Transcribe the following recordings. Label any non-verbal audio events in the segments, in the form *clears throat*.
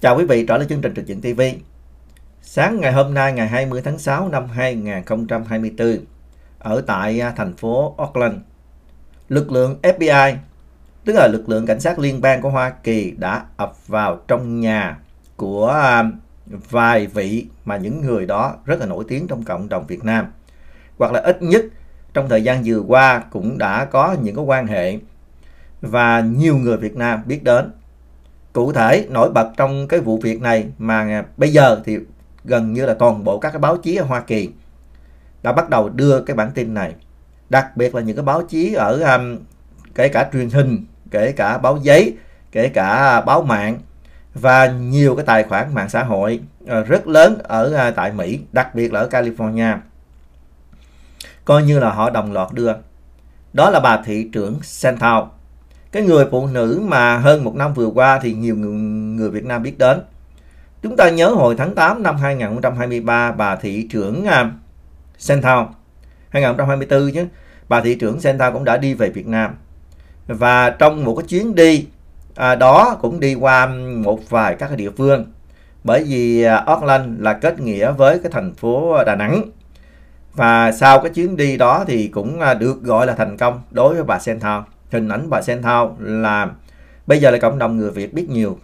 Chào quý vị trở lại chương trình Trực diện TV. Sáng ngày hôm nay ngày 20 tháng 6 năm 2024 ở tại à, thành phố Auckland, lực lượng FBI, tức là lực lượng cảnh sát liên bang của Hoa Kỳ đã ập vào trong nhà của à, vài vị mà những người đó rất là nổi tiếng trong cộng đồng Việt Nam hoặc là ít nhất trong thời gian vừa qua cũng đã có những cái quan hệ và nhiều người Việt Nam biết đến cụ thể nổi bật trong cái vụ việc này mà bây giờ thì gần như là toàn bộ các cái báo chí ở Hoa Kỳ đã bắt đầu đưa cái bản tin này. Đặc biệt là những cái báo chí ở um, kể cả truyền hình, kể cả báo giấy, kể cả báo mạng và nhiều cái tài khoản mạng xã hội ờ, rất lớn ở à, tại Mỹ, đặc biệt là ở California. Coi như là họ đồng loạt đưa. Đó là bà thị trưởng Santal cái người phụ nữ mà hơn một năm vừa qua thì nhiều người, Việt Nam biết đến. Chúng ta nhớ hồi tháng 8 năm 2023 bà thị trưởng uh, Sentao 2024 chứ bà thị trưởng Sentao cũng đã đi về Việt Nam và trong một cái chuyến đi à, đó cũng đi qua một vài các địa phương bởi vì à, Auckland là kết nghĩa với cái thành phố Đà Nẵng và sau cái chuyến đi đó thì cũng à, được gọi là thành công đối với bà Sentao hình ảnh bà Senthao là bây giờ là cộng đồng người Việt biết nhiều.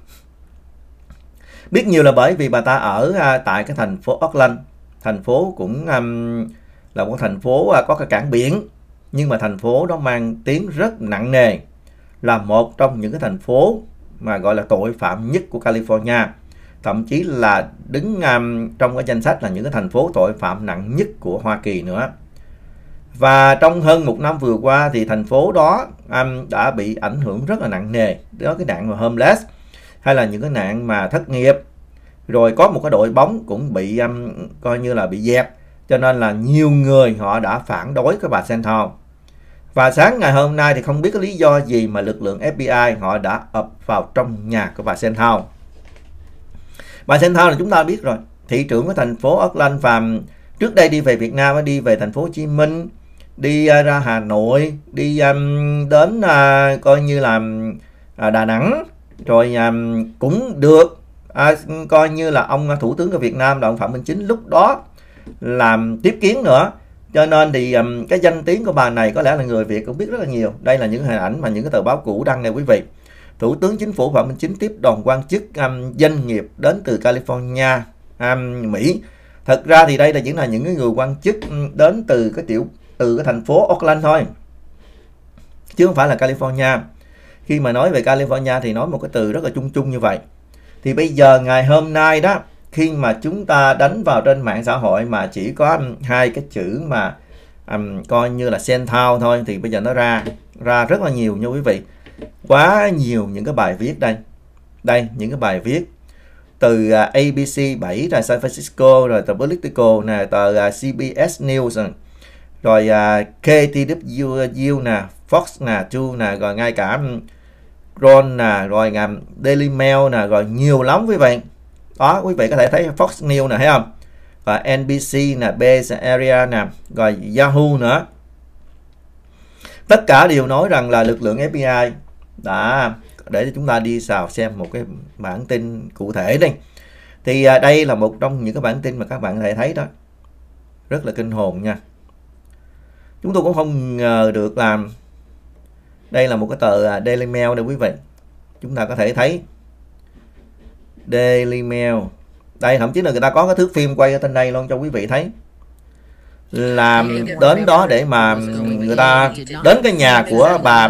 Biết nhiều là bởi vì bà ta ở à, tại cái thành phố Auckland, thành phố cũng um, là một thành phố à, có cái cảng biển nhưng mà thành phố đó mang tiếng rất nặng nề là một trong những cái thành phố mà gọi là tội phạm nhất của California thậm chí là đứng um, trong cái danh sách là những cái thành phố tội phạm nặng nhất của Hoa Kỳ nữa. Và trong hơn một năm vừa qua thì thành phố đó um, đã bị ảnh hưởng rất là nặng nề. Đó cái nạn mà homeless hay là những cái nạn mà thất nghiệp. Rồi có một cái đội bóng cũng bị um, coi như là bị dẹp. Cho nên là nhiều người họ đã phản đối cái bà Santon. Và sáng ngày hôm nay thì không biết cái lý do gì mà lực lượng FBI họ đã ập vào trong nhà của bà Santon. Bà Santon là chúng ta biết rồi. Thị trưởng của thành phố Auckland và um, trước đây đi về Việt Nam đi về thành phố Hồ Chí Minh đi à, ra Hà Nội đi à, đến à, coi như là Đà Nẵng rồi cũng được coi như là ông thủ tướng của Việt Nam là ông Phạm Minh Chính lúc đó làm tiếp kiến nữa cho nên thì cái danh tiếng của bà này có lẽ là người Việt cũng biết rất là nhiều đây là những hình ảnh mà những cái tờ báo cũ đăng này quý vị Thủ tướng Chính phủ Phạm Minh Chính tiếp đoàn quan chức um, doanh nghiệp đến từ California um, Mỹ thật ra thì đây là những là những người quan chức ừ, đến từ cái tiểu từ cái thành phố oakland thôi chứ không phải là California khi mà nói về California thì nói một cái từ rất là chung chung như vậy thì bây giờ ngày hôm nay đó khi mà chúng ta đánh vào trên mạng xã hội mà chỉ có um, hai cái chữ mà um, coi như là centau thôi thì bây giờ nó ra ra rất là nhiều nha quý vị quá nhiều những cái bài viết đây đây những cái bài viết từ uh, ABC 7 là San Francisco rồi tờ political nè tờ uh, CBS News ừ rồi uh, à, KTW nè Fox nè Chu nè rồi ngay cả Ron nè rồi ngầm à, Daily Mail nè rồi nhiều lắm quý vị đó quý vị có thể thấy Fox News nè thấy không và NBC nè Base Area nè rồi Yahoo nữa tất cả đều nói rằng là lực lượng FBI đã để chúng ta đi xào xem một cái bản tin cụ thể đi thì à, đây là một trong những cái bản tin mà các bạn có thể thấy đó rất là kinh hồn nha chúng tôi cũng không ngờ được là đây là một cái tờ à, Daily Mail đây quý vị chúng ta có thể thấy Daily Mail đây thậm chí là người ta có cái thước phim quay ở trên đây luôn cho quý vị thấy làm đến đó để mà người ta đến cái nhà của bà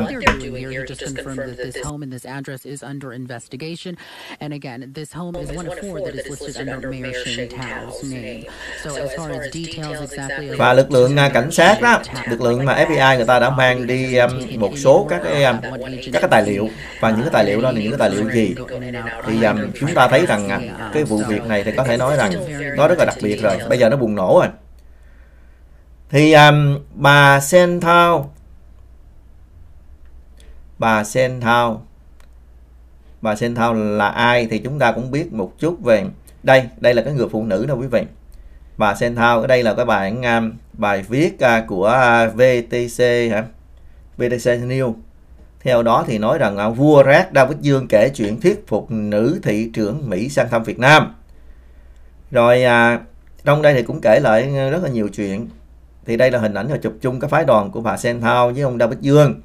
just, confirmed, confirmed that, that this home and this address is under investigation. And again, this home is one of four that is listed under Mayor Shane Tao's name. So as far as details exactly và lực lượng cảnh sát đó, lực lượng mà FBI người ta đã mang đi um, một số các cái um, các cái tài liệu và những cái tài liệu đó là những cái tài liệu gì thì um, chúng ta thấy rằng uh, cái vụ việc này thì có thể nói rằng nó rất là đặc biệt rồi bây giờ nó bùng nổ rồi thì um, bà Sen Thao bà Sen Thao, bà Sen Thao là ai thì chúng ta cũng biết một chút về đây đây là cái người phụ nữ đó quý vị bà Sen Thao, ở đây là cái bài bản bài viết à, của à, VTC hả VTC News theo đó thì nói rằng à, vua Rác David Dương kể chuyện thuyết phục nữ thị trưởng Mỹ sang thăm Việt Nam rồi trong đây thì cũng kể lại rất là nhiều chuyện thì đây là hình ảnh là chụp chung cái phái đoàn của bà Sen Thao với ông David Dương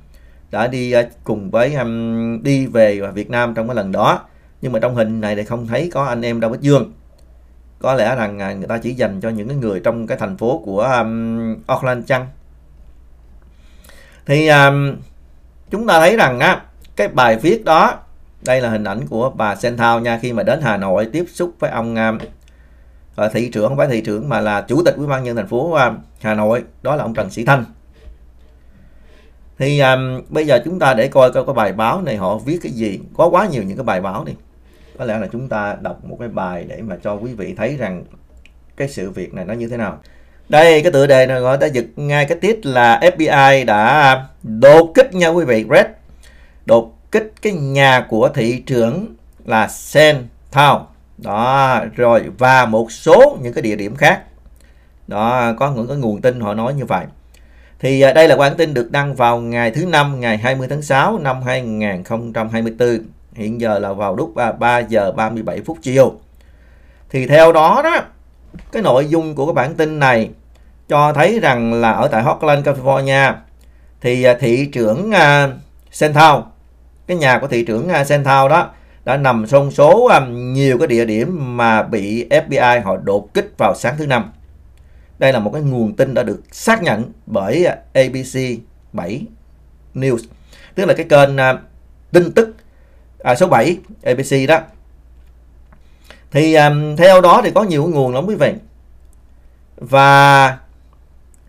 đã đi ờ, cùng với um, đi về Việt Nam trong cái lần đó nhưng mà trong hình này thì không thấy có anh em Đào Bích Dương có lẽ rằng à, người ta chỉ dành cho những cái người trong cái thành phố của um, Auckland chăng thì um, chúng ta thấy rằng á cái bài viết đó đây là hình ảnh của bà Senthao nha khi mà đến Hà Nội tiếp xúc với ông um, thị trưởng không phải thị trưởng mà là chủ tịch ủy ban nhân thành phố um, Hà Nội đó là ông Trần Sĩ Thanh thì um, bây giờ chúng ta để coi coi cái bài báo này họ viết cái gì có quá nhiều những cái bài báo này có lẽ là chúng ta đọc một cái bài để mà cho quý vị thấy rằng cái sự việc này nó như thế nào đây cái tựa đề này gọi ta giật ngay cái tiết là FBI đã đột kích nha quý vị Red đột kích cái nhà của thị trưởng là Sen Town đó rồi và một số những cái địa điểm khác đó có những cái nguồn tin họ nói như vậy thì à, đây là bản tin được đăng vào ngày thứ năm ngày 20 tháng 6 năm 2024. Hiện giờ là vào lúc 3 à, giờ 37 phút chiều. Thì theo đó đó, cái nội dung của cái bản tin này cho thấy rằng là ở tại Hotline California thì à, thị trưởng Central, cái nhà của thị trưởng Central đó đã nằm trong số nhiều cái địa điểm mà bị FBI họ đột kích vào sáng thứ năm. Đây là một cái nguồn tin đã được xác nhận bởi à, ABC 7 News. Tức là cái kênh uh, tin tức à, số 7 ABC đó. Thì um, theo đó thì có nhiều nguồn lắm quý vị. Và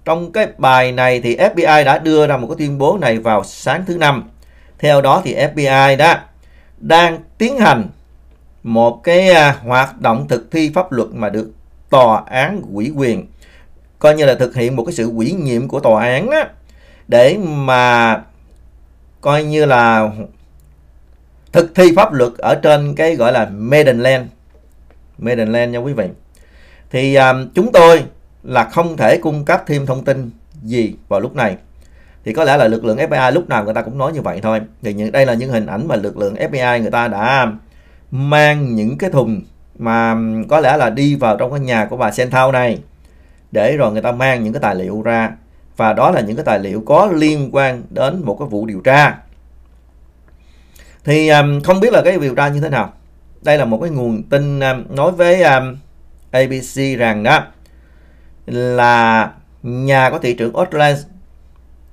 trong cái bài này thì FBI đã đưa ra một cái tuyên bố này vào sáng thứ năm. Theo đó thì FBI đó đang tiến hành một cái hoạt động thực thi pháp luật mà được tòa án ủy quyền coi như là thực hiện một cái sự ủy nhiệm của tòa án á, để mà coi như là thực thi pháp luật ở trên cái gọi là Maidenland. Maidenland nha quý vị. Thì um, chúng tôi là không thể cung cấp thêm thông tin gì vào lúc này. Thì có lẽ là lực lượng FBI lúc nào người ta cũng nói như vậy thôi. Thì những, đây là những hình ảnh mà lực lượng FBI người ta đã mang những cái thùng mà có lẽ là đi vào trong cái nhà của bà Senthao này để rồi người ta mang những cái tài liệu ra và đó là những cái tài liệu có liên quan đến một cái vụ điều tra thì um, không biết là cái điều tra như thế nào đây là một cái nguồn tin um, nói với um, ABC rằng đó là nhà của thị trưởng Auckland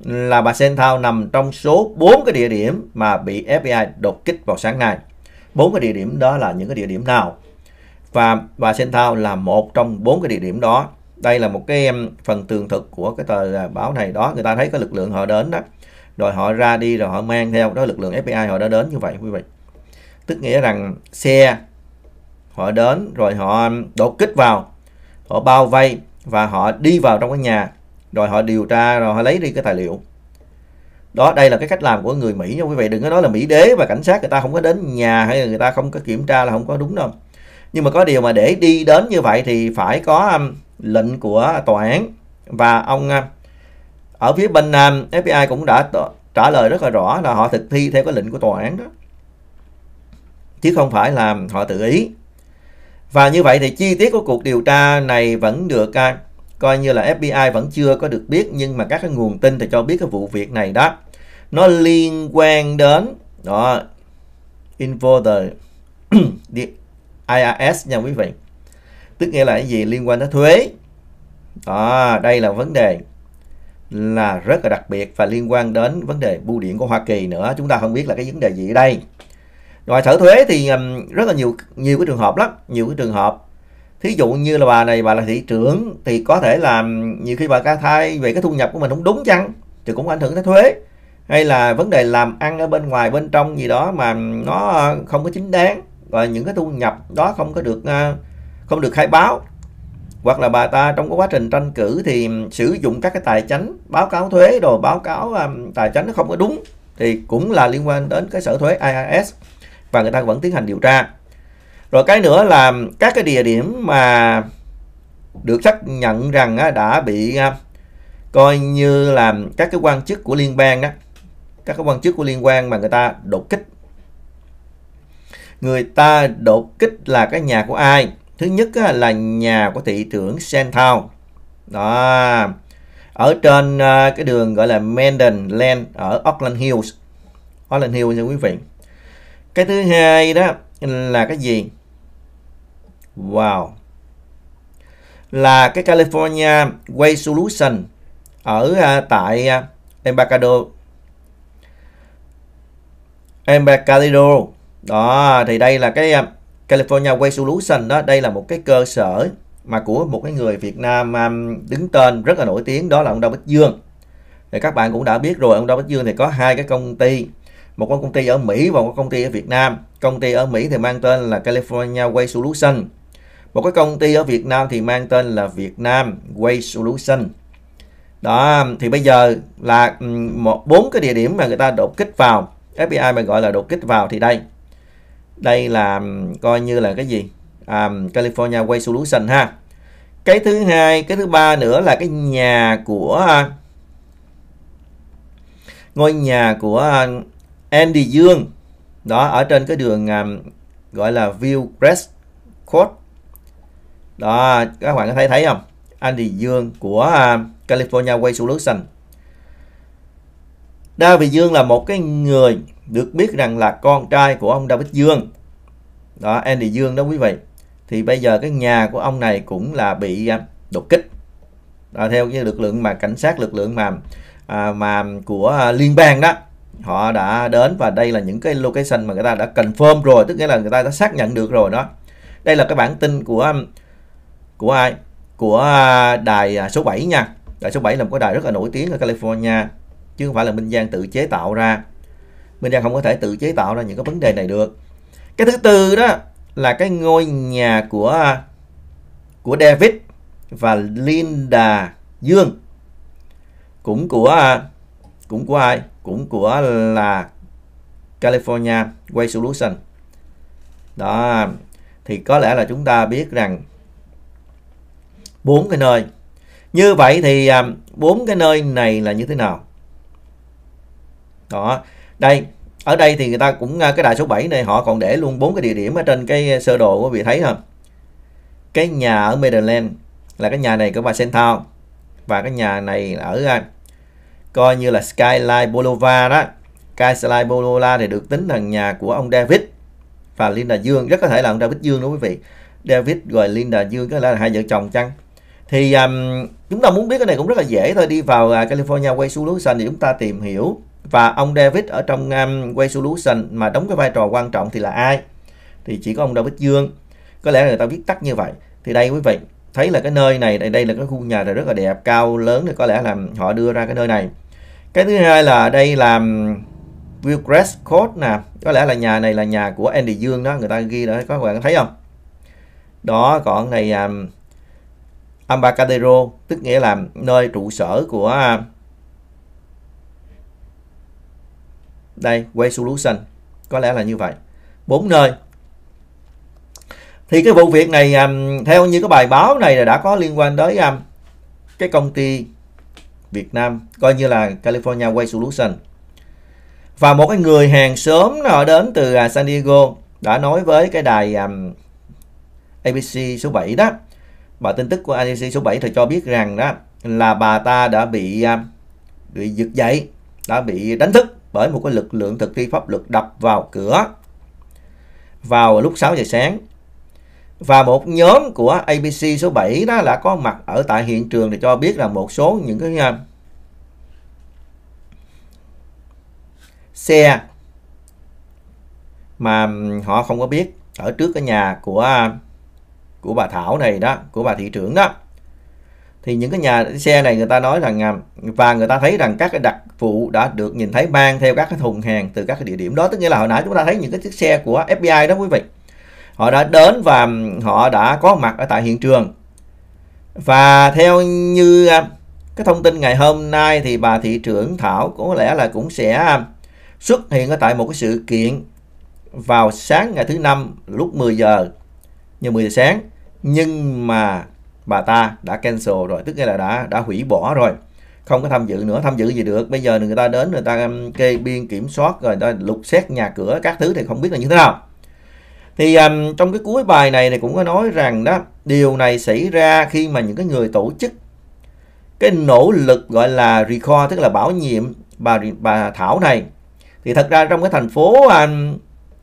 là bà Senthao nằm trong số 4 cái địa điểm mà bị FBI đột kích vào sáng nay. Bốn cái địa điểm đó là những cái địa điểm nào? Và bà Senthao là một trong bốn cái địa điểm đó đây là một cái phần tường thực của cái tờ à, báo này đó người ta thấy có lực lượng họ đến đó rồi họ ra đi rồi họ mang theo đó lực lượng FBI họ đã đến như vậy quý vị tức nghĩa rằng xe họ đến rồi họ đột kích vào họ bao vây và họ đi vào trong cái nhà rồi họ điều tra rồi họ lấy đi cái tài liệu đó đây là cái cách làm của người Mỹ nha quý vị đừng có nói là Mỹ đế và cảnh sát người ta không có đến nhà hay là người ta không có kiểm tra là không có đúng đâu nhưng mà có điều mà để đi đến như vậy thì phải có um, lệnh của tòa án và ông à, ở phía bên à, FBI cũng đã trả lời rất là rõ là họ thực thi theo cái lệnh của tòa án đó chứ không phải là họ tự ý và như vậy thì chi tiết của cuộc điều tra này vẫn được à, coi như là FBI vẫn chưa có được biết nhưng mà các cái nguồn tin thì cho biết cái vụ việc này đó nó liên quan đến đó info the, *coughs* the IRS nha quý vị tức nghĩa là cái gì liên quan tới thuế à, đây là vấn đề là rất là đặc biệt và liên quan đến vấn đề bưu điện của Hoa Kỳ nữa chúng ta không biết là cái vấn đề gì ở đây ngoài sở thuế thì rất là nhiều nhiều cái trường hợp lắm nhiều cái trường hợp thí dụ như là bà này bà là thị trưởng thì có thể là nhiều khi bà ca thai về cái thu nhập của mình không đúng chăng thì cũng ảnh hưởng tới thuế hay là vấn đề làm ăn ở bên ngoài bên trong gì đó mà nó không có chính đáng và những cái thu nhập đó không có được uh, không được khai báo hoặc là bà ta trong cái quá trình tranh cử thì sử dụng các cái tài chánh báo cáo thuế rồi báo cáo um, tài chánh nó không có đúng thì cũng là liên quan đến cái sở thuế IRS và người ta vẫn tiến hành điều tra rồi cái nữa là các cái địa điểm mà được xác nhận rằng đã bị à, coi như là các cái quan chức của liên bang đó các cái quan chức của liên quan mà người ta đột kích người ta đột kích là cái nhà của ai Thứ nhất là nhà của thị trưởng Sandtown. Đó. Ở trên à, cái đường gọi là Menden Land ở Auckland Hills. Auckland Hills nha quý vị. Cái thứ hai đó là cái gì? Wow. Là cái California Way Solution ở à, tại à, Embarcadero. Embarcadero. Đó, thì đây là cái California Way Solution đó đây là một cái cơ sở mà của một cái người Việt Nam um, đứng tên rất là nổi tiếng đó là ông Đào Bích Dương thì các bạn cũng đã biết rồi ông Đào Bích Dương thì có hai cái công ty một con công ty ở Mỹ và một công ty ở Việt Nam công ty ở Mỹ thì mang tên là California Way Solution một cái công ty ở Việt Nam thì mang tên là Việt Nam Way Solution đó thì bây giờ là um, một bốn cái địa điểm mà người ta đột kích vào FBI mà gọi là đột kích vào thì đây đây là coi như là cái gì à, California Way Solution ha cái thứ hai cái thứ ba nữa là cái nhà của à, ngôi nhà của à, Andy Dương đó ở trên cái đường à, gọi là Viewcrest Court đó các bạn có thấy thấy không Andy Dương của California Way Solution David Dương là một cái người được biết rằng là con trai của ông David Dương đó Andy Dương đó quý vị thì bây giờ cái nhà của ông này cũng là bị à, đột kích à, theo cái lực lượng mà cảnh sát lực lượng mà à, mà của à, liên bang đó họ đã đến và đây là những cái location mà người ta đã confirm rồi tức nghĩa là người ta đã xác nhận được rồi đó đây là cái bản tin của à, của ai của đài số 7 nha đài số 7 là một cái đài rất là nổi tiếng ở California chứ không phải là Minh Giang tự chế tạo ra Bên ra không có thể tự chế tạo ra những cái vấn đề này được. Cái thứ tư đó là cái ngôi nhà của của David và Linda Dương cũng của cũng của ai cũng của là California Way Solution đó thì có lẽ là chúng ta biết rằng bốn cái nơi như vậy thì à, bốn cái nơi này là như thế nào đó đây ở đây thì người ta cũng à, cái đài số 7 này họ còn để luôn bốn cái địa điểm ở trên cái à, sơ đồ quý vị thấy không cái nhà ở Maryland là cái nhà này của bà Centau và cái nhà này ở à, coi như là Skyline Boulevard đó Skyline Boulevard thì được tính là nhà của ông David và Linda Dương rất có thể là ông David Dương đó quý vị David rồi Linda Dương có lẽ là hai vợ chồng chăng thì um, chúng ta muốn biết cái này cũng rất là dễ thôi đi vào uh, California Way Solution thì chúng ta tìm hiểu và ông David ở trong um, Way Solution mà đóng cái vai trò quan trọng thì là ai thì chỉ có ông David Dương có lẽ người ta viết tắt như vậy thì đây quý vị thấy là cái nơi này đây đây là cái khu nhà này rất là đẹp cao lớn thì có lẽ là họ đưa ra cái nơi này cái thứ hai là đây là um, Wilcrest Court nè có lẽ là nhà này là nhà của Andy Dương đó người ta ghi đó các bạn thấy không đó còn này um, Ambacadero tức nghĩa là nơi trụ sở của um, Đây, Way Solution. Có lẽ là như vậy. Bốn nơi. Thì cái vụ việc này um, theo như cái bài báo này là đã có liên quan tới um, cái công ty Việt Nam coi như là California Way Solution. Và một cái người hàng xóm họ đến từ à, San Diego đã nói với cái đài um, ABC số 7 đó. Bà tin tức của ABC số 7 thì cho biết rằng đó là bà ta đã bị um, bị giật dậy, đã bị đánh thức bởi một cái lực lượng thực thi pháp luật đập vào cửa vào lúc 6 giờ sáng. Và một nhóm của ABC số 7 đó là có mặt ở tại hiện trường để cho biết là một số những cái à, xe mà họ không có biết ở trước cái nhà của à, của bà Thảo này đó, của bà thị trưởng đó thì những cái nhà xe này người ta nói rằng à, và người ta thấy rằng các cái đặc vụ đã được nhìn thấy mang theo các cái thùng hàng từ các cái địa điểm đó tức nghĩa là hồi nãy chúng ta thấy những cái chiếc xe của FBI đó quý vị họ đã đến và ừ, họ đã có mặt ở tại hiện trường và theo như à, cái thông tin ngày hôm nay thì bà thị trưởng Thảo có lẽ là cũng sẽ à, xuất hiện ở tại một cái sự kiện vào sáng ngày thứ năm lúc 10 giờ như 10 giờ sáng nhưng mà bà ta đã cancel rồi tức là đã đã hủy bỏ rồi không có tham dự nữa tham dự gì được bây giờ người ta đến người ta um, kê biên kiểm soát rồi người ta lục xét nhà cửa các thứ thì không biết là như thế nào thì um, trong cái cuối bài này thì cũng có nói rằng đó điều này xảy ra khi mà những cái người tổ chức cái nỗ lực gọi là recall tức là bảo nhiệm bà bà Thảo này thì thật ra trong cái thành phố um,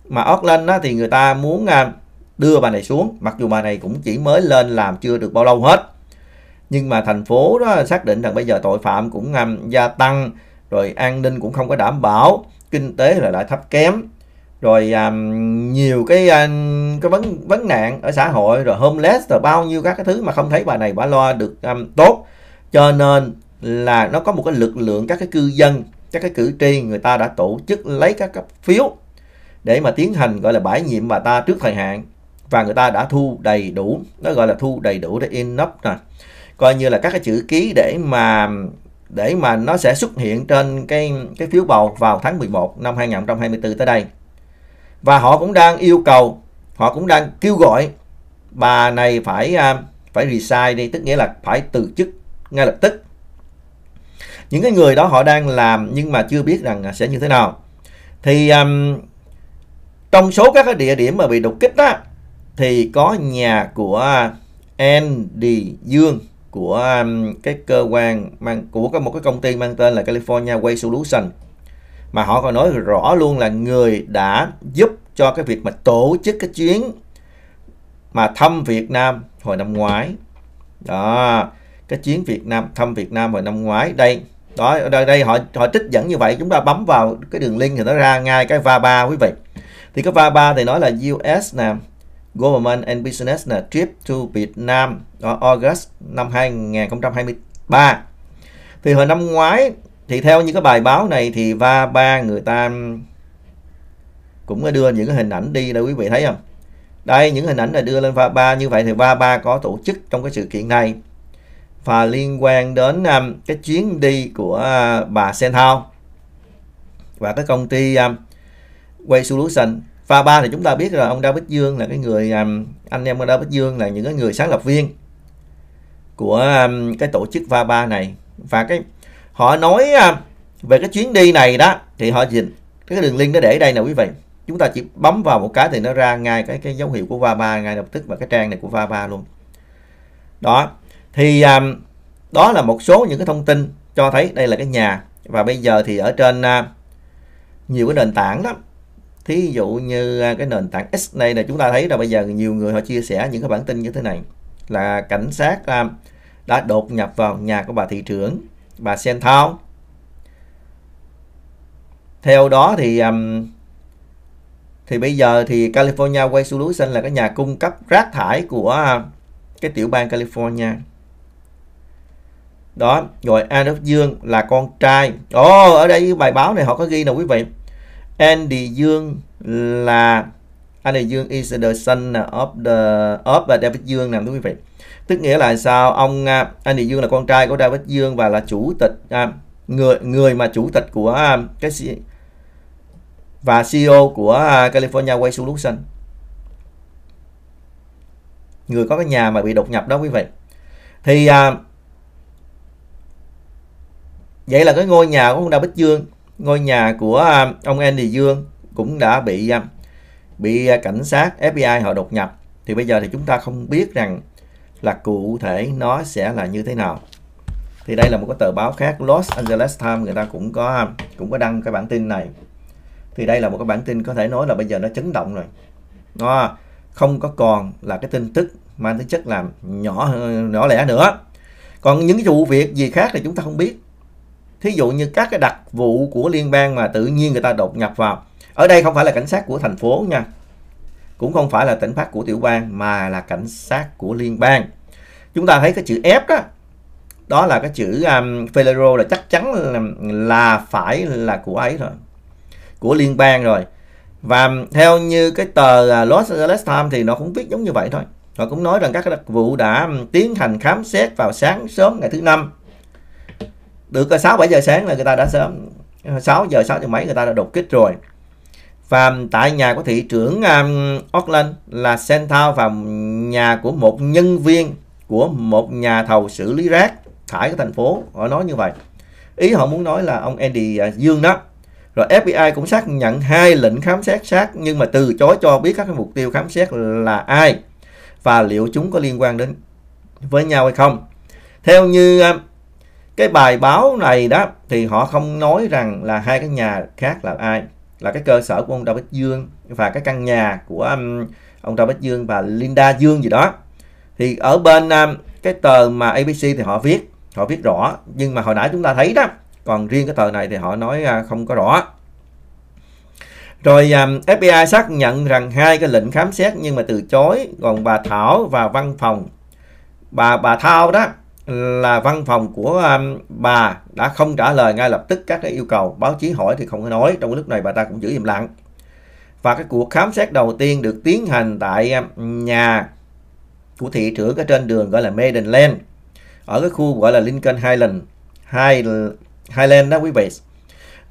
mà Auckland đó, thì người ta muốn uh, đưa bài này xuống mặc dù bài này cũng chỉ mới lên làm chưa được bao lâu hết nhưng mà thành phố đó xác định rằng bây giờ tội phạm cũng um, gia tăng rồi an ninh cũng không có đảm bảo kinh tế là lại thấp kém rồi um, nhiều cái um, cái vấn vấn nạn ở xã hội rồi homeless rồi bao nhiêu các cái thứ mà không thấy bà này bà lo được um, tốt cho nên là nó có một cái lực lượng các cái cư dân các cái cử tri người ta đã tổ chức lấy các cấp phiếu để mà tiến hành gọi là bãi nhiệm bà ta trước thời hạn và người ta đã thu đầy đủ nó gọi là thu đầy đủ để in enough nè coi như là các cái chữ ký để mà để mà nó sẽ xuất hiện trên cái cái phiếu bầu vào tháng 11 năm 2024 tới đây và họ cũng đang yêu cầu họ cũng đang kêu gọi bà này phải à, phải resign đi tức nghĩa là phải từ chức ngay lập tức những cái người đó họ đang làm nhưng mà chưa biết rằng sẽ như thế nào thì um, trong số các cái địa điểm mà bị đột kích đó thì có nhà của à, Andy Dương của à, cái cơ quan mang của có một cái công ty mang tên là California Way Solution mà họ còn nói rõ luôn là người đã giúp cho cái việc mà tổ chức cái chuyến mà thăm Việt Nam hồi năm ngoái đó cái chuyến Việt Nam thăm Việt Nam hồi năm ngoái đây đó đây, đây họ họ trích dẫn như vậy chúng ta bấm vào cái đường link thì nó ra ngay cái va ba quý vị thì cái va ba thì nói là US nè Government and Business là Trip to Vietnam ở August năm 2023. Thì hồi năm ngoái thì theo như cái bài báo này thì va ba người ta cũng đưa những cái hình ảnh đi để quý vị thấy không? Đây những hình ảnh là đưa lên va ba như vậy thì va ba có tổ chức trong cái sự kiện này và liên quan đến um, cái chuyến đi của uh, bà Senthao và cái công ty um, Way Solution pha ba thì chúng ta biết là ông David Dương là cái người um, anh em ông David Dương là những cái người sáng lập viên của um, cái tổ chức pha ba này và cái họ nói um, về cái chuyến đi này đó thì họ dịch cái đường link nó để đây nè quý vị chúng ta chỉ bấm vào một cái thì nó ra ngay cái cái dấu hiệu của Pha Ba ngay lập tức và cái trang này của Pha Ba luôn đó thì đó là một số những cái thông tin cho thấy đây là cái nhà và bây giờ thì ở trên uh, nhiều cái nền tảng đó thí dụ như à, cái nền tảng x này là chúng ta thấy là bây giờ nhiều người họ chia sẻ những cái bản tin như thế này là cảnh sát à, đã đột nhập vào nhà của bà thị trưởng bà sen thao theo đó thì thì bây giờ thì California quay núi xanh là cái nhà cung cấp rác thải của à, cái tiểu bang California đó rồi Adolf Dương là con trai ồ oh, ở đây bài báo này họ có ghi nè quý vị Andy Dương là Andy Dương is the son of the of và David Dương nè thưa quý vị. Tức nghĩa là sao? Ông à, Andy Dương là con trai của David Dương và là chủ tịch à, người người mà chủ tịch của à, cái và CEO của à, California Way Solution. Người có cái nhà mà bị đột nhập đó quý vị. Thì à, vậy là cái ngôi nhà của ông David Dương ngôi nhà của à, ông Andy Dương cũng đã bị à, bị à, cảnh sát FBI họ đột nhập thì bây giờ thì chúng ta không biết rằng là cụ thể nó sẽ là như thế nào thì đây là một cái tờ báo khác Los Angeles Times người ta cũng có cũng có đăng cái bản tin này thì đây là một cái bản tin có thể nói là bây giờ nó chấn động rồi nó không có còn là cái tin tức mang tính chất làm nhỏ nhỏ lẻ nữa còn những cái vụ việc gì khác thì chúng ta không biết thí dụ như các cái đặc vụ của liên bang mà tự nhiên người ta đột nhập vào ở đây không phải là cảnh sát của thành phố nha cũng không phải là tỉnh phát của tiểu bang mà là cảnh sát của liên bang chúng ta thấy cái chữ F đó đó là cái chữ um, federal là chắc chắn là, là phải là của ấy rồi của liên bang rồi và theo như cái tờ à, Los Angeles Times thì nó cũng viết giống như vậy thôi họ cũng nói rằng các đặc vụ đã um, tiến hành khám xét vào sáng sớm ngày thứ năm được 6 7 giờ sáng là người ta đã sớm 6 giờ 6 giờ mấy người ta đã đột kích rồi và tại nhà của thị trưởng um, Auckland là Centau và nhà của một nhân viên của một nhà thầu xử lý rác thải của thành phố họ nói như vậy ý họ muốn nói là ông Andy à, Dương đó rồi FBI cũng xác nhận hai lệnh khám xét sát nhưng mà từ chối cho biết các mục tiêu khám xét là ai và liệu chúng có liên quan đến với nhau hay không theo như uh, cái bài báo này đó thì họ không nói rằng là hai cái nhà khác là ai là cái cơ sở của ông Đào Bích Dương và cái căn nhà của um, ông Đào Bích Dương và Linda Dương gì đó thì ở bên um, cái tờ mà ABC thì họ viết họ viết rõ nhưng mà hồi nãy chúng ta thấy đó còn riêng cái tờ này thì họ nói uh, không có rõ rồi um, FBI xác nhận rằng hai cái lệnh khám xét nhưng mà từ chối còn bà Thảo và văn phòng bà bà Thao đó là văn phòng của um, bà đã không trả lời ngay lập tức các cái yêu cầu báo chí hỏi thì không có nói trong lúc này bà ta cũng giữ im lặng và cái cuộc khám xét đầu tiên được tiến hành tại um, nhà của thị trưởng ở trên đường gọi là Maidenland ở cái khu gọi là Lincoln Highland Highland đó quý vị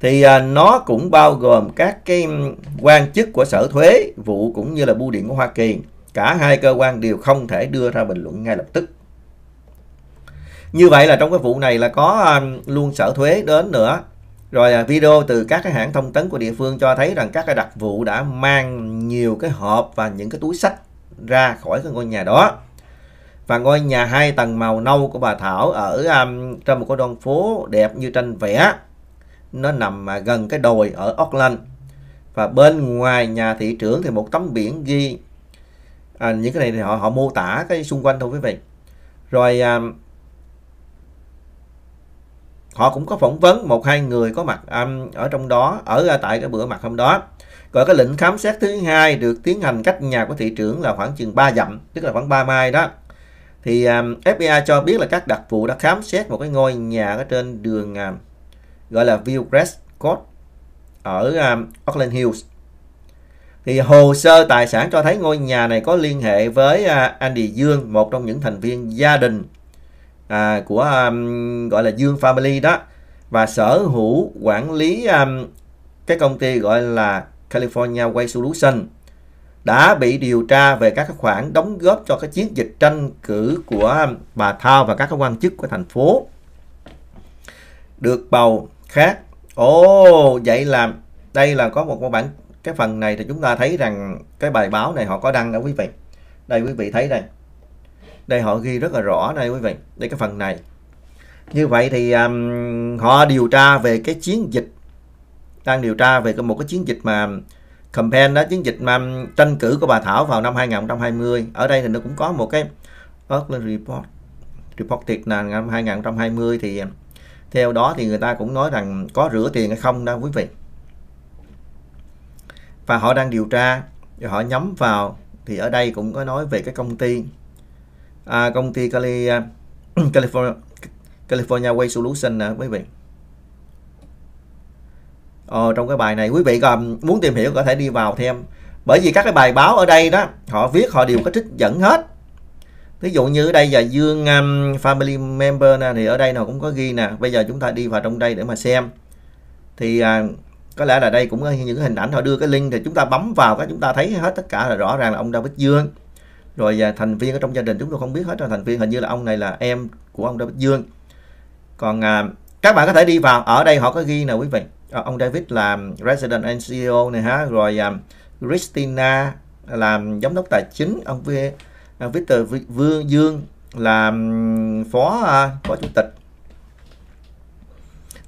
thì à, nó cũng bao gồm các cái um, quan chức của sở thuế vụ cũng như là bưu điện của Hoa Kỳ cả hai cơ quan đều không thể đưa ra bình luận ngay lập tức như vậy là trong cái vụ này là có à, luôn sở thuế đến nữa rồi à, video từ các cái hãng thông tấn của địa phương cho thấy rằng các cái đặc vụ đã mang nhiều cái hộp và những cái túi sách ra khỏi cái ngôi nhà đó và ngôi nhà hai tầng màu nâu của bà Thảo ở um, trong một cái con phố đẹp như tranh vẽ nó nằm gần cái đồi ở Auckland và bên ngoài nhà thị trưởng thì một tấm biển ghi à, những cái này thì họ họ mô tả cái xung quanh thôi quý vị rồi um, họ cũng có phỏng vấn một hai người có mặt um, ở trong đó ở uh, tại cái bữa mặt hôm đó gọi cái lệnh khám xét thứ hai được tiến hành cách nhà của thị trưởng là khoảng chừng 3 dặm tức là khoảng 3 mai đó thì um, FBI cho biết là các đặc vụ đã khám xét một cái ngôi nhà ở trên đường uh, gọi là Viewcrest Court ở um, Auckland Hills thì hồ sơ tài sản cho thấy ngôi nhà này có liên hệ với uh, Andy Dương một trong những thành viên gia đình à, của um, gọi là Dương Family đó và sở hữu quản lý um, cái công ty gọi là California Way Solution đã bị điều tra về các khoản đóng góp cho cái chiến dịch tranh cử của um, bà Thao và các quan chức của thành phố được bầu khác. Ồ, vậy là đây là có một bản cái phần này thì chúng ta thấy rằng cái bài báo này họ có đăng đó quý vị. Đây quý vị thấy đây đây họ ghi rất là rõ đây quý vị đây cái phần này như vậy thì um, họ điều tra về cái chiến dịch đang điều tra về một cái chiến dịch mà campaign đó chiến dịch mà tranh cử của bà Thảo vào năm 2020 ở đây thì nó cũng có một cái Auckland report reported là năm 2020 thì theo đó thì người ta cũng nói rằng có rửa tiền hay không đó quý vị và họ đang điều tra rồi họ nhắm vào thì ở đây cũng có nói về cái công ty à, công ty Cali, à, *clears throat* California, California Way Solution nè quý vị ờ, trong cái bài này quý vị còn à, muốn tìm hiểu có thể đi vào thêm bởi vì các cái bài báo ở đây đó họ viết họ đều có trích dẫn hết ví dụ như ở đây giờ dương um, family member nè thì ở đây nào cũng có ghi nè bây giờ chúng ta đi vào trong đây để mà xem thì à, có lẽ là đây cũng có những hình ảnh họ đưa cái link thì chúng ta bấm vào các chúng ta thấy hết tất cả là rõ ràng là ông David Dương rồi và thành viên ở trong gia đình chúng tôi không biết hết là thành viên hình như là ông này là em của ông David Dương còn à, các bạn có thể đi vào ở đây họ có ghi nè quý vị à, ông David là resident NCO e này ha rồi à, Christina làm giám đốc tài chính ông v, à, Victor Vương Dương làm phó à, phó chủ tịch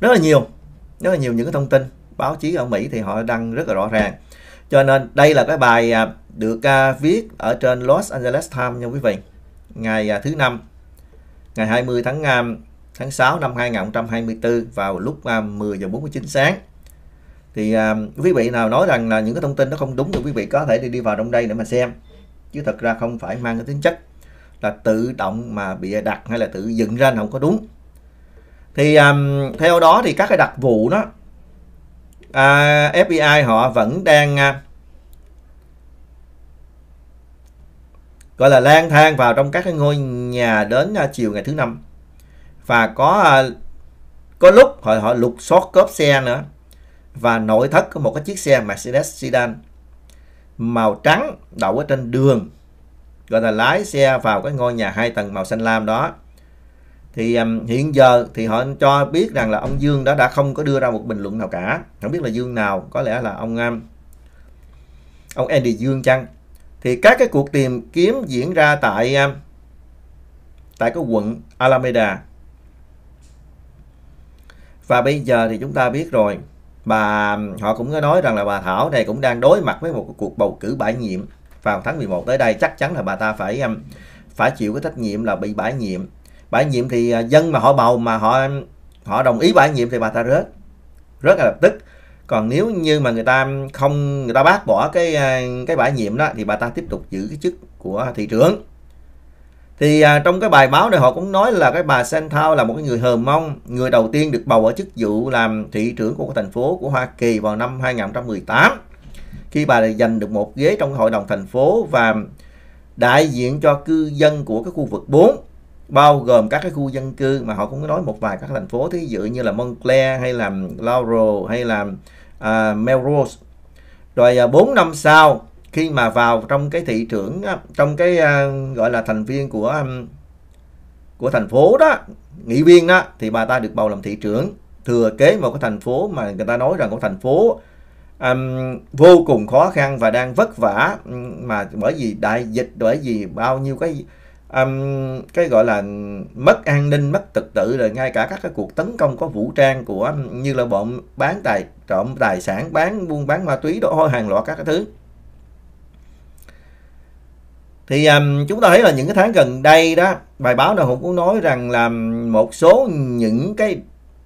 rất là nhiều rất là nhiều những cái thông tin báo chí ở Mỹ thì họ đăng rất là rõ ràng cho nên đây là cái bài à, được à, viết ở trên Los Angeles Times nha quý vị. Ngày à, thứ năm ngày 20 tháng tháng 6 năm 2024 vào lúc 10 giờ 49 sáng. Thì quý vị nào nói rằng là những cái thông tin nó không đúng thì quý vị có thể đi vào trong đây để mà xem. Chứ thật ra không phải mang cái tính chất là tự động mà bị đặt hay là tự dựng ra nó không có đúng thì um, theo đó thì các cái đặc vụ đó à, FDI họ vẫn đang à, gọi là lang thang vào trong các cái ngôi nhà đến à, chiều ngày thứ năm và có à, có lúc họ họ lục soát cốp xe nữa và nội thất của một cái chiếc xe Mercedes sedan màu trắng đậu ở trên đường gọi là lái xe vào cái ngôi nhà hai tầng màu xanh lam đó thì um, hiện giờ thì họ cho biết rằng là ông Dương đã đã không có đưa ra một bình luận nào cả không biết là Dương nào có lẽ là ông um, ông Andy Dương chăng thì các cái cuộc tìm kiếm diễn ra tại um, tại cái quận Alameda và bây giờ thì chúng ta biết rồi bà um, họ cũng có nói rằng là bà Thảo này cũng đang đối mặt với một cuộc bầu cử bãi nhiệm vào tháng 11 tới đây chắc chắn là bà ta phải um, phải chịu cái trách nhiệm là bị bãi nhiệm bãi nhiệm thì à, dân mà họ bầu mà họ họ đồng ý bãi nhiệm thì bà ta rớt rớt ngay lập tức còn nếu như mà người ta không người ta bác bỏ cái à, cái bãi nhiệm đó thì bà ta tiếp tục giữ cái chức của thị trưởng thì à, trong cái bài báo này họ cũng nói là cái bà Santhao là một cái người hờ mong người đầu tiên được bầu ở chức vụ làm thị trưởng của thành phố của Hoa Kỳ vào năm 2018 khi bà giành được một ghế trong hội đồng thành phố và đại diện cho cư dân của cái khu vực 4 bao gồm các cái khu dân cư mà họ cũng nói một vài các thành phố thí dụ như là Montclair hay là Laurel hay là uh, Melrose rồi uh, à, 4 năm sau khi mà vào trong cái thị trưởng trong cái uh, gọi là thành viên của um, của thành phố đó nghị viên đó thì bà ta được bầu làm thị trưởng thừa kế một cái thành phố mà người ta nói rằng có thành phố um, vô cùng khó khăn và đang vất vả mà bởi vì đại dịch bởi vì bao nhiêu cái um, cái gọi là mất an ninh mất trật tự rồi ngay cả các cái cuộc tấn công có vũ trang của như là bọn bán tài trộm tài sản bán buôn bán ma túy đó hàng loạt các cái thứ thì um, chúng ta thấy là những cái tháng gần đây đó bài báo nào cũng có nói rằng là một số những cái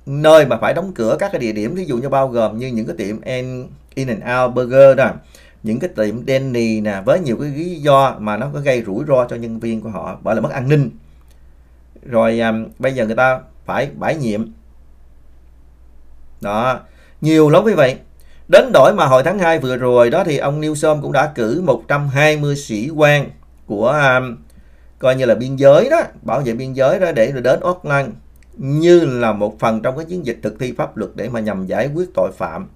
nơi mà phải đóng cửa các cái địa điểm ví dụ như bao gồm như những cái tiệm in, in and out burger đó những cái tiệm Denny nè với nhiều cái lý do mà nó có gây rủi ro cho nhân viên của họ bởi là mất an ninh rồi um, bây giờ người ta phải bãi nhiệm đó nhiều lắm quý vị đến đổi mà hồi tháng 2 vừa rồi đó thì ông Newsom cũng đã cử 120 sĩ quan của um, coi như là biên giới đó bảo vệ biên giới đó để đến Auckland như là một phần trong cái chiến dịch thực thi pháp luật để mà nhằm giải quyết tội phạm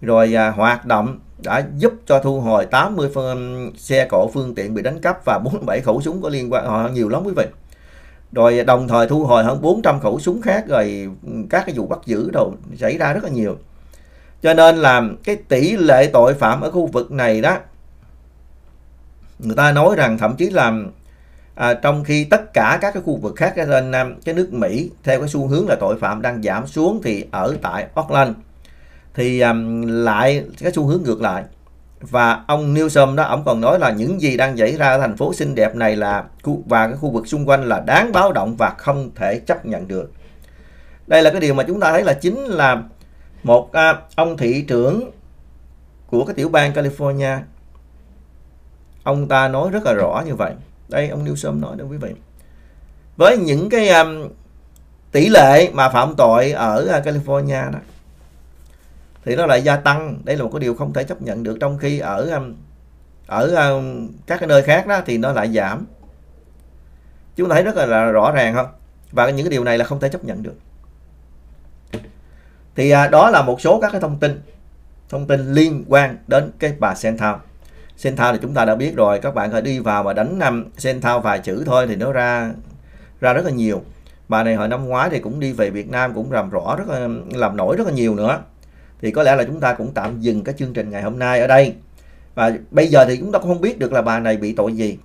rồi à, hoạt động đã giúp cho thu hồi 80 phương, um, xe cộ phương tiện bị đánh cắp và 47 khẩu súng có liên quan họ nhiều lắm quý vị rồi đồng thời thu hồi hơn 400 khẩu súng khác rồi um, các cái vụ bắt giữ đồ xảy ra rất là nhiều cho nên là cái tỷ lệ tội phạm ở khu vực này đó người ta nói rằng thậm chí là à, trong khi tất cả các cái khu vực khác trên um, cái nước Mỹ theo cái xu hướng là tội phạm đang giảm xuống thì ở tại Auckland thì um, lại cái xu hướng ngược lại và ông Newsom đó ông còn nói là những gì đang xảy ra ở thành phố xinh đẹp này là và cái khu vực xung quanh là đáng báo động và không thể chấp nhận được đây là cái điều mà chúng ta thấy là chính là một à, ông thị trưởng của cái tiểu bang California ông ta nói rất là rõ như vậy đây ông Newsom nói đó quý vị với những cái um, tỷ lệ mà phạm tội ở à, California đó thì nó lại gia tăng đây là một cái điều không thể chấp nhận được trong khi ở um, ở um, các cái nơi khác đó thì nó lại giảm chúng ta thấy rất là, là rõ ràng không và những cái điều này là không thể chấp nhận được thì à, đó là một số các cái thông tin thông tin liên quan đến cái bà Senthao Senthao thì chúng ta đã biết rồi các bạn phải đi vào và đánh um, Senthao vài chữ thôi thì nó ra ra rất là nhiều bà này hồi năm ngoái thì cũng đi về Việt Nam cũng làm rõ rất là, um, làm nổi rất là nhiều nữa thì có lẽ là chúng ta cũng tạm dừng cái chương trình ngày hôm nay ở đây và bây giờ thì chúng ta cũng không biết được là bà này bị tội gì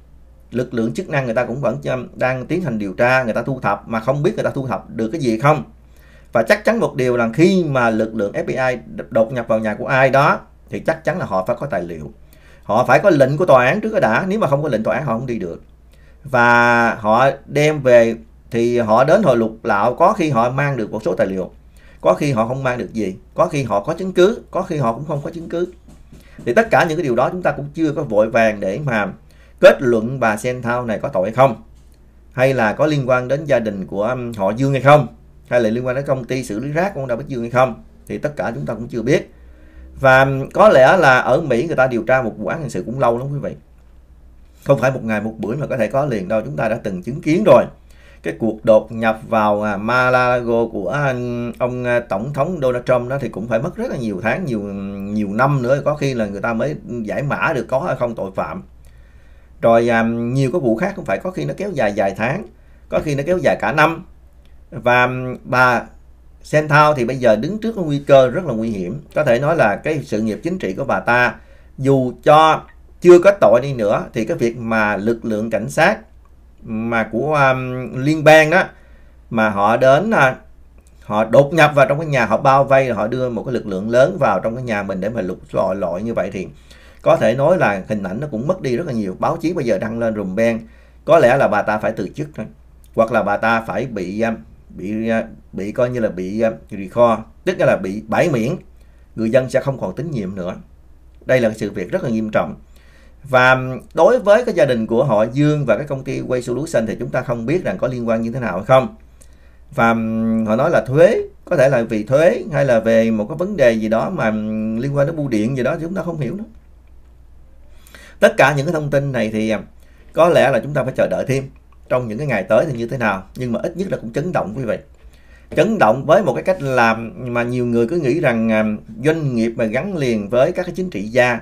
lực lượng chức năng người ta cũng vẫn um, đang tiến hành điều tra người ta thu thập mà không biết người ta thu thập được cái gì không và chắc chắn một điều là khi mà lực lượng FBI đột nhập vào nhà của ai đó thì chắc chắn là họ phải có tài liệu họ phải có lệnh của tòa án trước đã nếu mà không có lệnh tòa án họ không đi được và họ đem về thì họ đến hồi lục lạo có khi họ mang được một số tài liệu có khi họ không mang được gì có khi họ có chứng cứ có khi họ cũng không có chứng cứ thì tất cả những cái điều đó chúng ta cũng chưa có vội vàng để mà kết luận bà sen thao này có tội hay không hay là có liên quan đến gia đình của um, họ dương hay không hay là liên quan đến công ty xử lý rác của ông đào bích dương hay không thì tất cả chúng ta cũng chưa biết và um, có lẽ là ở mỹ người ta điều tra một vụ án hình sự cũng lâu lắm quý vị không phải một ngày một buổi mà có thể có liền đâu chúng ta đã từng chứng kiến rồi cái cuộc đột nhập vào à, Malago của à, ông à, tổng thống Donald Trump đó thì cũng phải mất rất là nhiều tháng nhiều nhiều năm nữa có khi là người ta mới giải mã được có hay không tội phạm rồi nhiều cái vụ khác cũng phải có khi nó kéo dài vài tháng có khi nó kéo dài cả năm và bà Senthao thì bây giờ đứng trước nguy cơ rất là nguy hiểm có thể nói là cái sự nghiệp chính trị của bà ta dù cho chưa có tội đi nữa thì cái việc mà lực lượng cảnh sát mà của um, liên bang đó mà họ đến uh, họ đột nhập vào trong cái nhà họ bao vây họ đưa một cái lực lượng lớn vào trong cái nhà mình để mà lục lọi lọi như vậy thì có thể nói là hình ảnh nó cũng mất đi rất là nhiều báo chí bây giờ đăng lên rùm beng có lẽ là bà ta phải từ chức thôi hoặc là bà ta phải bị um, bị uh, bị coi như là bị um, recall tức là bị bãi miễn người dân sẽ không còn tín nhiệm nữa đây là sự việc rất là nghiêm trọng và đối với cái gia đình của họ Dương và cái công ty Way Solution thì chúng ta không biết rằng có liên quan như thế nào hay không và họ nói là thuế có thể là vì thuế hay là về một cái vấn đề gì đó mà liên quan đến bưu điện gì đó chúng ta không hiểu nữa tất cả những cái thông tin này thì có lẽ là chúng ta phải chờ đợi thêm trong những cái ngày tới thì như thế nào nhưng mà ít nhất là cũng chấn động quý vị chấn động với một cái cách làm mà nhiều người cứ nghĩ rằng doanh nghiệp mà gắn liền với các cái chính trị gia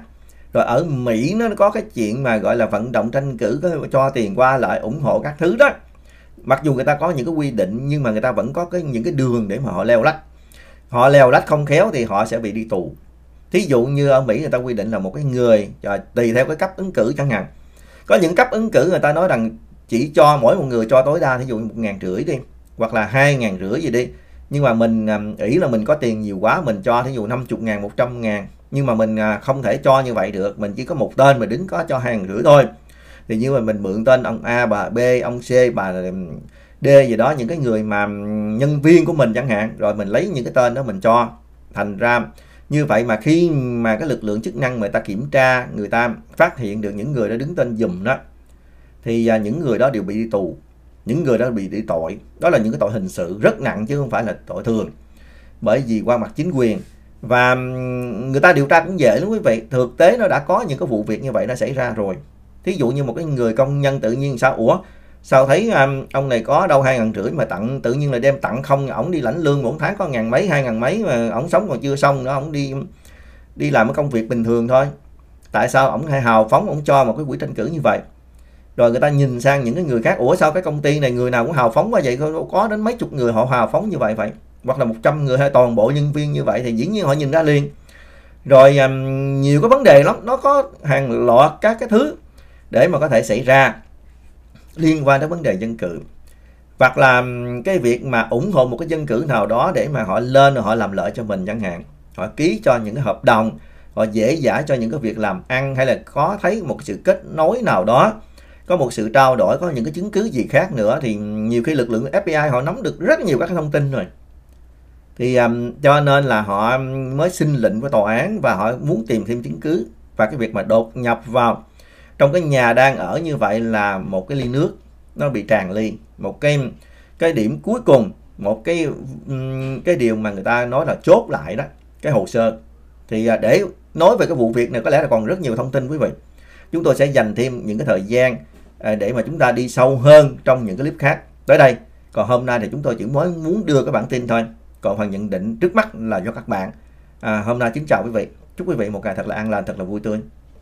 rồi ở Mỹ nó có cái chuyện mà gọi là vận động tranh cử cho tiền qua lại ủng hộ các thứ đó mặc dù người ta có những cái quy định nhưng mà người ta vẫn có cái những cái đường để mà họ leo lách họ leo lách không khéo thì họ sẽ bị đi tù thí dụ như ở Mỹ người ta quy định là một cái người tùy theo cái cấp ứng cử chẳng hạn có những cấp ứng cử người ta nói rằng chỉ cho mỗi một người cho tối đa thí dụ một ngàn rưỡi đi hoặc là hai ngàn rưỡi gì đi nhưng mà mình ỷ à, là mình có tiền nhiều quá mình cho thí dụ 50 ngàn 100 ngàn nhưng mà mình à, không thể cho như vậy được mình chỉ có một tên mà đứng có cho hàng rưỡi thôi thì như mà mình mượn tên ông A bà B ông C bà D gì đó những cái người mà nhân viên của mình chẳng hạn rồi mình lấy những cái tên đó mình cho thành ra như vậy mà khi mà cái lực lượng chức năng người ta kiểm tra người ta phát hiện được những người đã đứng tên dùm đó thì à, những người đó đều bị đi tù những người đó bị đi tội đó là những cái tội hình sự rất nặng chứ không phải là tội thường bởi vì qua mặt chính quyền và người ta điều tra cũng dễ lắm quý vị thực tế nó đã có những cái vụ việc như vậy nó xảy ra rồi thí dụ như một cái người công nhân tự nhiên sao ủa sao thấy um, ông này có đâu hai ngàn rưỡi mà tặng tự nhiên là đem tặng không ổng đi lãnh lương mỗi tháng có ngàn mấy hai ngàn mấy mà ổng sống còn chưa xong nữa ổng đi đi làm cái công việc bình thường thôi tại sao ổng hay hào phóng ổng cho một cái quỹ tranh cử như vậy rồi người ta nhìn sang những cái người khác ủa sao cái công ty này người nào cũng hào phóng quá vậy có đến mấy chục người họ hào phóng như vậy vậy hoặc là 100 người hay toàn bộ nhân viên như vậy thì dĩ nhiên họ nhìn ra liền rồi nhiều cái vấn đề lắm nó có hàng loạt các cái thứ để mà có thể xảy ra liên quan đến vấn đề dân cử hoặc là cái việc mà ủng hộ một cái dân cử nào đó để mà họ lên họ làm lợi cho mình chẳng hạn họ ký cho những cái hợp đồng họ dễ dãi cho những cái việc làm ăn hay là có thấy một sự kết nối nào đó có một sự trao đổi có những cái chứng cứ gì khác nữa thì nhiều khi lực lượng FBI họ nắm được rất nhiều các thông tin rồi thì um, cho nên là họ mới xin lệnh với tòa án và họ muốn tìm thêm chứng cứ và cái việc mà đột nhập vào trong cái nhà đang ở như vậy là một cái ly nước nó bị tràn ly một cái cái điểm cuối cùng một cái um, cái điều mà người ta nói là chốt lại đó cái hồ sơ thì à, để nói về cái vụ việc này có lẽ là còn rất nhiều thông tin quý vị chúng tôi sẽ dành thêm những cái thời gian à, để mà chúng ta đi sâu hơn trong những cái clip khác tới đây còn hôm nay thì chúng tôi chỉ mới muốn đưa cái bản tin thôi còn Hoàng nhận định trước mắt là do các bạn. À, hôm nay kính chào quý vị. Chúc quý vị một ngày thật là an lành, thật là vui tươi.